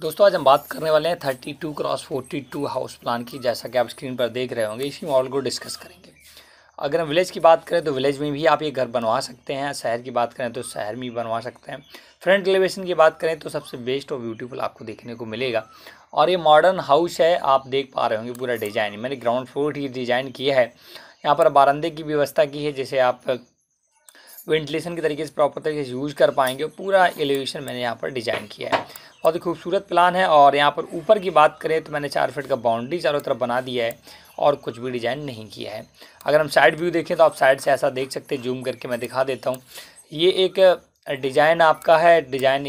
दोस्तों आज हम बात करने वाले हैं thirty two cross forty two house plan की जैसा कि आप स्क्रीन पर देख रहे होंगे इसी मॉडल को डिस्कस करेंगे अगर हम विलेज की बात करें तो विलेज में भी आप ये घर बनवा सकते हैं शहर की बात करें तो शहर में बनवा सकते हैं फ्रंट एलिवेशन की बात करें तो सबसे बेस्ट और ब्यूटीफुल आपको देखने को मिलेगा और ये मॉडर्न हाउस है आप देख पा रहे होंगे पूरा डिज़ाइन मैंने ग्राउंड फ्लोर ही डिज़ाइन किया है यहाँ पर बारंदे की व्यवस्था की है जैसे आप वेंटिलेशन के तरीके से प्रॉपर तरीके से यूज कर पाएंगे पूरा एलिवेशन मैंने यहाँ पर डिजाइन किया है बहुत ही खूबसूरत प्लान है और यहाँ पर ऊपर की बात करें तो मैंने चार फीट का बाउंड्री चारों तरफ बना दिया है और कुछ भी डिज़ाइन नहीं किया है अगर हम साइड व्यू देखें तो आप साइड से ऐसा देख सकते जूम करके मैं दिखा देता हूँ ये एक डिज़ाइन आपका है डिज़ाइन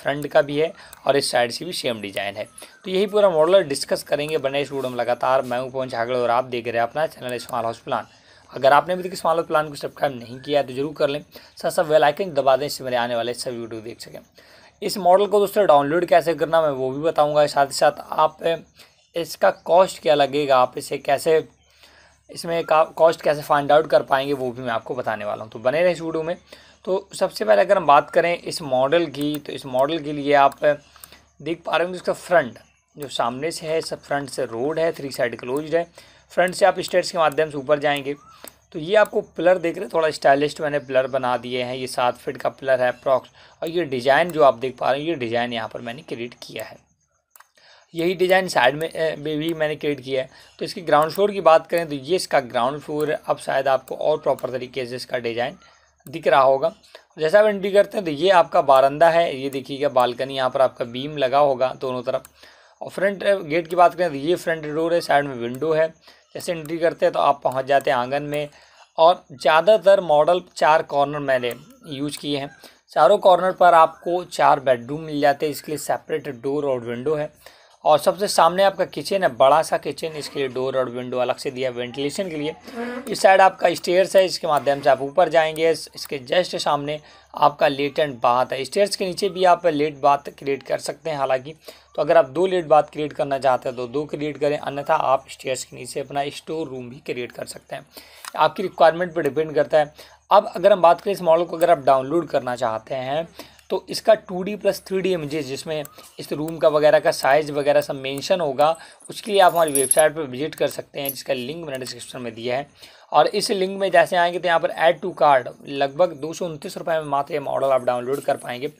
फ्रंट का भी है और इस साइड से भी सेम डिज़ाइन है तो यही पूरा मॉडल डिस्कस करेंगे बने इस वीडियो में लगातार मैं हूँ पवन और आप देख रहे हैं अपना चैनल स्मॉल हाउस प्लान अगर आपने अभी तक इस मालूम प्लान को सब्सक्राइब नहीं किया है तो जरूर कर लें साथ साथ वेल आइकन दबा दें इससे मेरे आने वाले सभी वीडियो देख सकें इस मॉडल को दोस्तों डाउनलोड कैसे करना मैं वो भी बताऊँगा साथ ही साथ आप इसका कॉस्ट क्या लगेगा आप इसे कैसे इसमें कॉस्ट कैसे फाइंड आउट कर पाएंगे वो भी मैं आपको बताने वाला हूँ तो बने रहें इस वीडियो में तो सबसे पहले अगर हम बात करें इस मॉडल की तो इस मॉडल के लिए आप देख पा रहे होंगे इसका फ्रंट जो सामने से है सब फ्रंट से रोड है थ्री साइड क्लोज है फ्रंट से आप स्टेट्स के माध्यम से ऊपर जाएंगे तो ये आपको पिलर देख रहे थोड़ा स्टाइलिश मैंने पिलर बना दिए हैं ये सात फिट का पिलर है अप्रॉक्स और ये डिज़ाइन जो आप देख पा रहे हैं ये डिज़ाइन यहाँ पर मैंने क्रिएट किया है यही डिज़ाइन साइड में भी मैंने क्रिएट किया है तो इसकी ग्राउंड फ्लोर की बात करें तो ये इसका ग्राउंड फ्लोर है अब शायद आपको और प्रॉपर तरीके से इसका डिज़ाइन दिख रहा होगा जैसा आप एंट्री करते हैं तो ये आपका बारंदा है ये देखिएगा बालकनी यहाँ पर आपका बीम लगा होगा दोनों तरफ और फ्रंट गेट की बात करें तो ये फ्रंट डोर है साइड में विंडो है जैसे एंट्री करते हैं तो आप पहुँच जाते हैं आंगन में और ज़्यादातर मॉडल चार कॉर्नर मैंने यूज किए हैं चारों कॉर्नर पर आपको चार बेडरूम मिल जाते हैं इसके लिए सेपरेट डोर और विंडो है और सबसे सामने आपका किचन है बड़ा सा किचन इसके लिए डोर और विंडो अलग से दिया वेंटिलेशन के लिए हम्म। इस साइड आपका स्टेयर्स है इसके माध्यम से आप ऊपर जाएंगे इसके जस्ट सामने आपका लेट एंड बाथ है स्टेयर्स के नीचे भी आप लेट बाथ क्रिएट कर सकते हैं हालांकि तो अगर आप दो लेट बाथ क्रिएट करना चाहते हैं तो दो क्रिएट करें अन्यथा आप स्टेयर्स के नीचे अपना स्टोर रूम भी क्रिएट कर सकते हैं आपकी रिक्वायरमेंट पर डिपेंड करता है अब अगर हम बात करें इस मॉडल को अगर आप डाउनलोड करना चाहते हैं तो इसका two D plus three D images जिसमें इस रूम का वगैरह का साइज़ वगैरह सब मेंशन होगा उसके लिए आप हमारी वेबसाइट पर विजिट कर सकते हैं जिसका लिंक मैंने डिस्क्रिप्शन में दिया है और इस लिंक में जैसे आएंगे तो यहाँ पर ऐड टू कार्ड लगभग दो सौ उनतीस रुपये में मात्र ये मॉडल आप डाउनलोड कर पाएंगे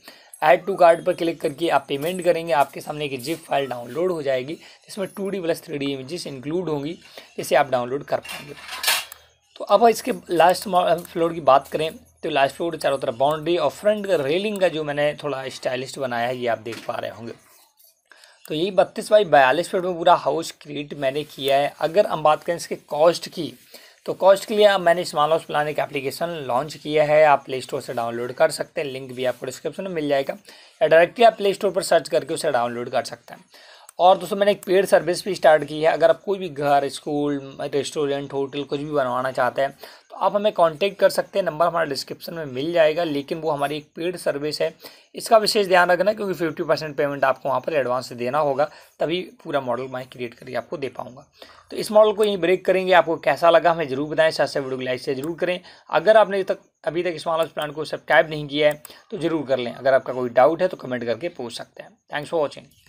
ऐड टू कार्ड पर क्लिक करके आप पेमेंट करेंगे आपके सामने एक जिप फाइल डाउनलोड हो जाएगी जिसमें two D plus three D images include होंगी इसे आप डाउनलोड कर पाएंगे तो अब इसके लास्ट फ्लोर की बात करें तो लास्ट फ्लोर चारों तरफ बाउंड्री और फ्रंट का रेलिंग का जो मैंने थोड़ा स्टाइलिस्ट बनाया है ये आप देख पा रहे होंगे तो यही बत्तीस बाई बयालीस फीट में पूरा हाउस क्रिएट मैंने किया है अगर हम बात करें इसके कॉस्ट की तो कॉस्ट के लिए अब मैंने स्मॉल हाउस प्लान एक एप्लीकेशन लॉन्च किया है आप प्ले स्टोर से डाउनलोड कर सकते हैं लिंक भी आपको डिस्क्रिप्शन में मिल जाएगा या डायरेक्टली आप प्ले स्टोर पर सर्च करके उसे डाउनलोड कर सकते हैं और दोस्तों मैंने एक पेड सर्विस भी स्टार्ट की है अगर आप कोई भी घर स्कूल रेस्टोरेंट होटल कुछ भी बनवाना चाहते हैं तो आप हमें कांटेक्ट कर सकते हैं नंबर हमारा डिस्क्रिप्शन में मिल जाएगा लेकिन वो हमारी एक पेड सर्विस है इसका विशेष ध्यान रखना क्योंकि फिफ्टी परसेंट पेमेंट आपको वहाँ पर एडवांस देना होगा तभी पूरा मॉडल मैं क्रिएट करके आपको दे पाऊँगा तो इस मॉडल को यहीं ब्रेक करेंगे आपको कैसा लगा हमें जरूर बताएं साथ साथ वीडियो लाइक से जरूर करें अगर आपने तक अभी तक इस मॉडल प्लान को सब्सक्राइब नहीं किया है तो जरूर कर लें अगर आपका कोई डाउट है तो कमेंट करके पूछ सकते हैं थैंक्स फॉर वॉचिंग